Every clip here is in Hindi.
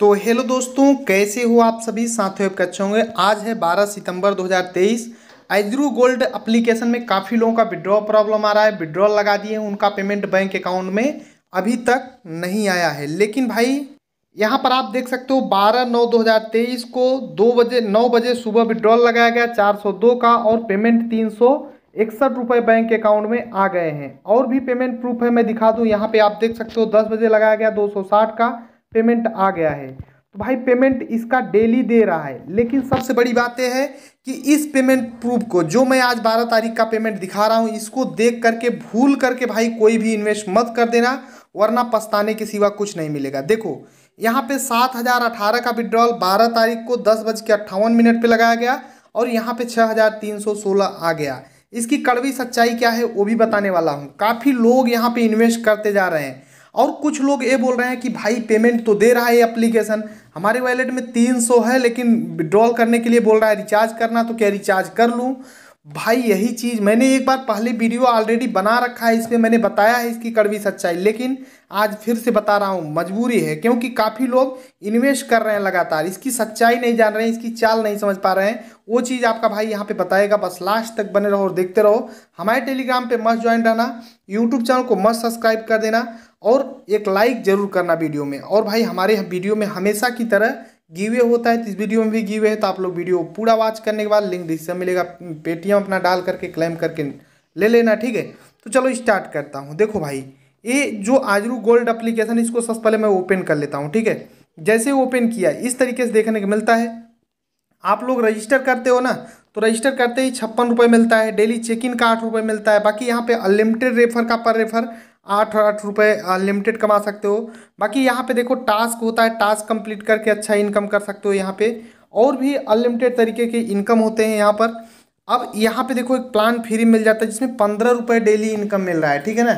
तो हेलो दोस्तों कैसे हो आप सभी साथियों अच्छे होंगे आज है 12 सितंबर 2023 आइजरू गोल्ड एप्लीकेशन में काफ़ी लोगों का विड्रॉ प्रॉब्लम आ रहा है विड्रॉ लगा दिए उनका पेमेंट बैंक अकाउंट में अभी तक नहीं आया है लेकिन भाई यहाँ पर आप देख सकते हो 12 नौ 2023 को दो बजे नौ बजे सुबह विड्रॉल लगाया गया चार का और पेमेंट तीन सौ इकसठ रुपये बैंक अकाउंट में आ गए हैं और भी पेमेंट प्रूफ है मैं दिखा दूँ यहाँ पे आप देख सकते हो दस बजे लगाया गया साठ का पेमेंट आ गया है तो भाई पेमेंट इसका डेली दे रहा है लेकिन सबसे बड़ी बात यह है कि इस पेमेंट प्रूफ को जो मैं आज बारह तारीख का पेमेंट दिखा रहा हूँ इसको देख करके भूल करके भाई कोई भी इन्वेस्ट मत कर देना वरना पछताने के सिवा कुछ नहीं मिलेगा देखो यहाँ पे सात हज़ार अठारह का विड्रॉल बारह तारीख को दस बज के अट्ठावन मिनट पर लगाया गया और यहाँ पे छः हज़ार तीन सौ सोलह आ गया इसकी कड़वी सच्चाई क्या है वो भी बताने वाला हूँ काफ़ी लोग यहाँ पे इन्वेस्ट करते जा रहे हैं और कुछ लोग ये बोल रहे हैं कि भाई पेमेंट तो दे रहा है एप्लीकेशन हमारे वैलेट में तीन सौ है लेकिन विड्रॉल करने के लिए बोल रहा है रिचार्ज करना तो क्या रिचार्ज कर लूँ भाई यही चीज़ मैंने एक बार पहले वीडियो ऑलरेडी बना रखा है इस पर मैंने बताया है इसकी कड़वी सच्चाई लेकिन आज फिर से बता रहा हूँ मजबूरी है क्योंकि काफ़ी लोग इन्वेस्ट कर रहे हैं लगातार इसकी सच्चाई नहीं जान रहे हैं इसकी चाल नहीं समझ पा रहे हैं वो चीज़ आपका भाई यहाँ पे बताएगा बस लास्ट तक बने रहो और देखते रहो हमारे टेलीग्राम पर मस्त ज्वाइन रहना यूट्यूब चैनल को मस्त सब्सक्राइब कर देना और एक लाइक जरूर करना वीडियो में और भाई हमारे वीडियो में हमेशा की तरह गिवे होता है तो इस वीडियो में भी गिवे है तो आप लोग वीडियो पूरा वॉच करने के बाद लिंक डिस्क्रिप्शन मिलेगा पेटीएम अपना डाल करके क्लेम करके ले लेना ठीक है तो चलो स्टार्ट करता हूँ देखो भाई ये जो आजरू गोल्ड अप्लीकेशन इसको सबसे पहले मैं ओपन कर लेता हूँ ठीक है जैसे ओपन किया इस तरीके से देखने को मिलता है आप लोग रजिस्टर करते हो ना तो रजिस्टर करते ही छप्पन रुपये मिलता है डेली चेक इन का आठ रुपये मिलता है बाकी यहाँ पे अनलिमिटेड रेफर का पर रेफर आठ आठ रुपये अनलिमिटेड कमा सकते हो बाकी यहाँ पे देखो टास्क होता है टास्क कंप्लीट करके अच्छा इनकम कर सकते हो यहाँ पे और भी अनलिमिटेड तरीके के इनकम होते हैं यहाँ पर अब यहाँ पे देखो एक प्लान फ्री मिल जाता है जिसमें पंद्रह रुपये डेली इनकम मिल रहा है ठीक है ना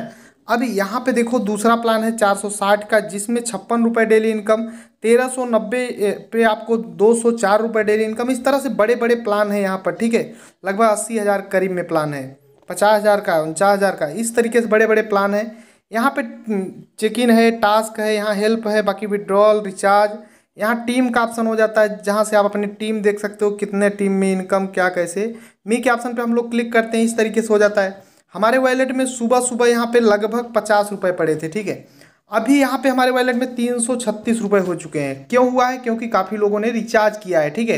अब यहाँ पे देखो दूसरा प्लान है चार का जिसमें छप्पन रुपये डेली इनकम तेरह पे आपको दो रुपये डेली इनकम इस तरह से बड़े बड़े प्लान हैं यहाँ पर ठीक है लगभग अस्सी हज़ार करीब में प्लान है पचास हज़ार का उनचास हज़ार का इस तरीके से बड़े बड़े प्लान है यहाँ पे चेक इन है टास्क है यहाँ हेल्प है बाकी विड्रॉल रिचार्ज यहाँ टीम का ऑप्शन हो जाता है जहाँ से आप अपनी टीम देख सकते हो कितने टीम में इनकम क्या कैसे मी के ऑप्शन पे हम लोग क्लिक करते हैं इस तरीके से हो जाता है हमारे वैलेट में सुबह सुबह यहाँ पे लगभग पचास रुपये पड़े थे ठीक है अभी यहाँ पे हमारे वैलेट में तीन सौ छत्तीस रुपये हो चुके हैं क्यों हुआ है क्योंकि काफ़ी लोगों ने रिचार्ज किया है ठीक है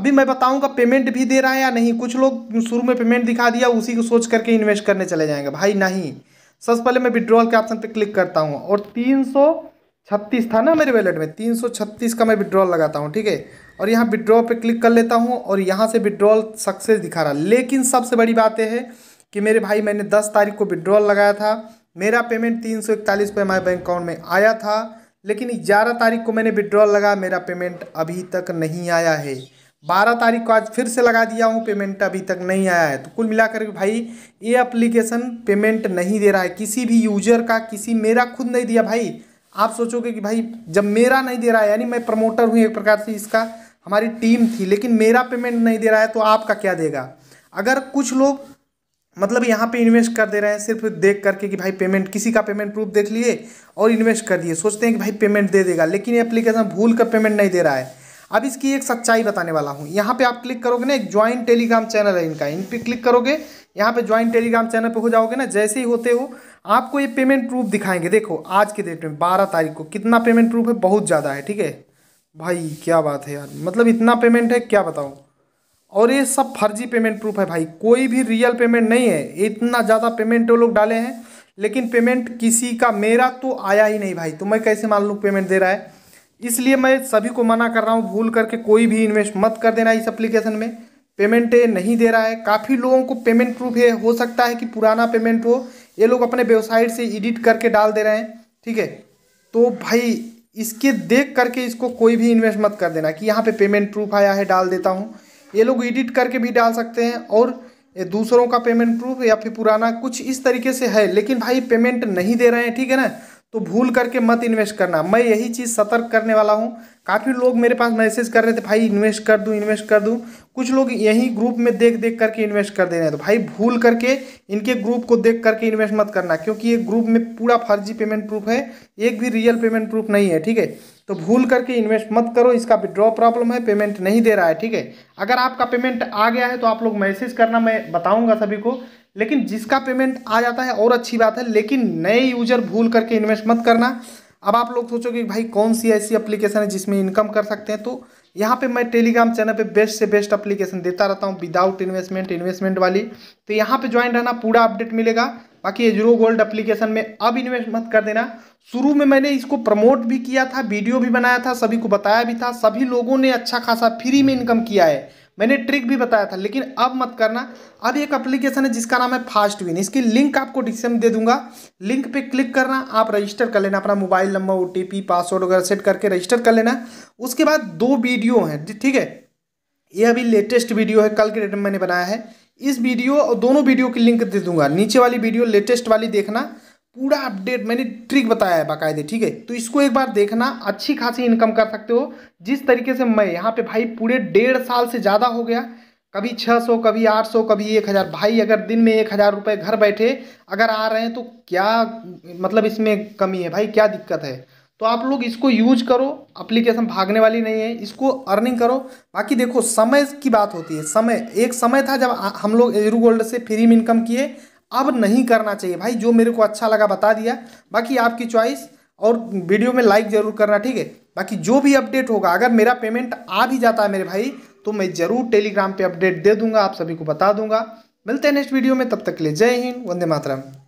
अभी मैं बताऊंगा पेमेंट भी दे रहा है या नहीं कुछ लोग शुरू में पेमेंट दिखा दिया उसी को सोच करके इन्वेस्ट करने चले जाएंगे भाई नहीं सबसे पहले मैं विड्रॉल के ऑप्शन पर क्लिक करता हूँ और तीन छत्तीस था ना मेरे वैलेट में तीन सौ छत्तीस का मैं विड्रॉल लगाता हूँ ठीक है और यहाँ विड्रॉल पे क्लिक कर लेता हूँ और यहाँ से विड्रॉल सक्सेस दिखा रहा लेकिन सबसे बड़ी बात यह है कि मेरे भाई मैंने दस तारीख को विड्रॉल लगाया था मेरा पेमेंट तीन सौ इकतालीस रुपये हमारे बैंक अकाउंट में आया था लेकिन ग्यारह तारीख को मैंने विड्रॉल लगा मेरा पेमेंट अभी तक नहीं आया है बारह तारीख को आज फिर से लगा दिया हूँ पेमेंट अभी तक नहीं आया है तो कुल मिलाकर भाई ये अप्लीकेशन पेमेंट नहीं दे रहा है किसी भी यूजर का किसी मेरा खुद नहीं दिया भाई आप सोचोगे कि भाई जब मेरा नहीं दे रहा है यानी मैं प्रमोटर हूँ एक प्रकार से इसका हमारी टीम थी लेकिन मेरा पेमेंट नहीं दे रहा है तो आपका क्या देगा अगर कुछ लोग मतलब यहाँ पे इन्वेस्ट कर दे रहे हैं सिर्फ देख करके कि भाई पेमेंट किसी का पेमेंट प्रूफ देख लिए और इन्वेस्ट कर दिए सोचते हैं कि भाई पेमेंट दे देगा लेकिन ये एप्लीकेशन भूल कर पेमेंट नहीं दे रहा है अब इसकी एक सच्चाई बताने वाला हूँ यहाँ पे आप क्लिक करोगे ना एक ज्वाइंट टेलीग्राम चैनल है इनका इन पर क्लिक करोगे यहाँ पे ज्वाइंट टेलीग्राम चैनल पे हो जाओगे ना जैसे ही होते हो आपको ये पेमेंट प्रूफ दिखाएंगे देखो आज के डेट में बारह तारीख को कितना पेमेंट प्रूफ है बहुत ज़्यादा है ठीक है भाई क्या बात है यार मतलब इतना पेमेंट है क्या बताऊँ और ये सब फर्जी पेमेंट प्रूफ है भाई कोई भी रियल पेमेंट नहीं है इतना ज़्यादा पेमेंट वो लोग डाले हैं लेकिन पेमेंट किसी का मेरा तो आया ही नहीं भाई तो मैं कैसे मान लूँ पेमेंट दे रहा है इसलिए मैं सभी को मना कर रहा हूँ भूल करके कोई भी इन्वेस्ट मत कर देना इस एप्लीकेशन में पेमेंट नहीं दे रहा है काफ़ी लोगों को पेमेंट प्रूफ है हो सकता है कि पुराना पेमेंट हो ये लोग अपने वेबसाइट से एडिट करके डाल दे रहे हैं ठीक है तो भाई इसके देख करके इसको कोई भी इन्वेस्ट मत कर देना कि यहाँ पे पेमेंट प्रूफ आया है डाल देता हूँ ये लोग एडिट करके भी डाल सकते हैं और दूसरों का पेमेंट प्रूफ या फिर पुराना कुछ इस तरीके से है लेकिन भाई पेमेंट नहीं दे रहे हैं ठीक है ना तो भूल करके मत इन्वेस्ट करना मैं यही चीज़ सतर्क करने वाला हूँ काफ़ी लोग मेरे पास मैसेज कर रहे थे भाई इन्वेस्ट कर दूँ इन्वेस्ट कर दूँ कुछ लोग यही ग्रुप में देख देख करके इन्वेस्ट कर दे रहे हैं तो भाई भूल करके इनके ग्रुप को देख करके इन्वेस्ट मत करना क्योंकि ये ग्रुप में पूरा फर्जी पेमेंट प्रूफ है एक भी रियल पेमेंट प्रूफ नहीं है ठीक है तो भूल करके इन्वेस्ट मत करो इसका विड्रॉ प्रॉब्लम है पेमेंट नहीं दे रहा है ठीक है अगर आपका पेमेंट आ गया है तो आप लोग मैसेज करना मैं बताऊँगा सभी को लेकिन जिसका पेमेंट आ जाता है और अच्छी बात है लेकिन नए यूजर भूल करके इन्वेस्ट मत करना अब आप लोग सोचोगे भाई कौन सी ऐसी एप्लीकेशन है जिसमें इनकम कर सकते हैं तो यहाँ पे मैं टेलीग्राम चैनल पे बेस्ट से बेस्ट एप्लीकेशन देता रहता हूँ विदाउट इन्वेस्टमेंट इन्वेस्टमेंट वाली तो यहाँ पे ज्वाइन रहना पूरा अपडेट मिलेगा बाकी एजरो गोल्ड अप्लीकेशन में अब इन्वेस्ट मत कर देना शुरू में मैंने इसको प्रमोट भी किया था वीडियो भी बनाया था सभी को बताया भी था सभी लोगों ने अच्छा खासा फ्री में इनकम किया है मैंने ट्रिक भी बताया था लेकिन अब मत करना अब एक एप्लीकेशन है जिसका नाम है फास्ट विन इसकी लिंक आपको डिस्क्रिप्शन दे दूंगा लिंक पे क्लिक करना आप रजिस्टर कर लेना अपना मोबाइल नंबर ओ पासवर्ड वगैरह सेट करके रजिस्टर कर लेना उसके बाद दो वीडियो हैं ठीक है ये अभी लेटेस्ट वीडियो है कल के डेट में मैंने बनाया है इस वीडियो और दोनों वीडियो की लिंक दे दूंगा नीचे वाली वीडियो लेटेस्ट वाली देखना पूरा अपडेट मैंने ट्रिक बताया है बाकायदे ठीक है तो इसको एक बार देखना अच्छी खासी इनकम कर सकते हो जिस तरीके से मैं यहाँ पे भाई पूरे डेढ़ साल से ज़्यादा हो गया कभी 600 कभी 800 कभी एक हज़ार भाई अगर दिन में एक हज़ार रुपये घर बैठे अगर आ रहे हैं तो क्या मतलब इसमें कमी है भाई क्या दिक्कत है तो आप लोग इसको यूज करो अप्लीकेशन भागने वाली नहीं है इसको अर्निंग करो बाकी देखो समय की बात होती है समय एक समय था जब हम लोग एजरू गोल्ड से फ्री में इनकम किए अब नहीं करना चाहिए भाई जो मेरे को अच्छा लगा बता दिया बाकी आपकी चॉइस और वीडियो में लाइक ज़रूर करना ठीक है बाकी जो भी अपडेट होगा अगर मेरा पेमेंट आ भी जाता है मेरे भाई तो मैं ज़रूर टेलीग्राम पे अपडेट दे दूंगा आप सभी को बता दूंगा मिलते हैं नेक्स्ट वीडियो में तब तक के लिए जय हिंद वंदे मातरम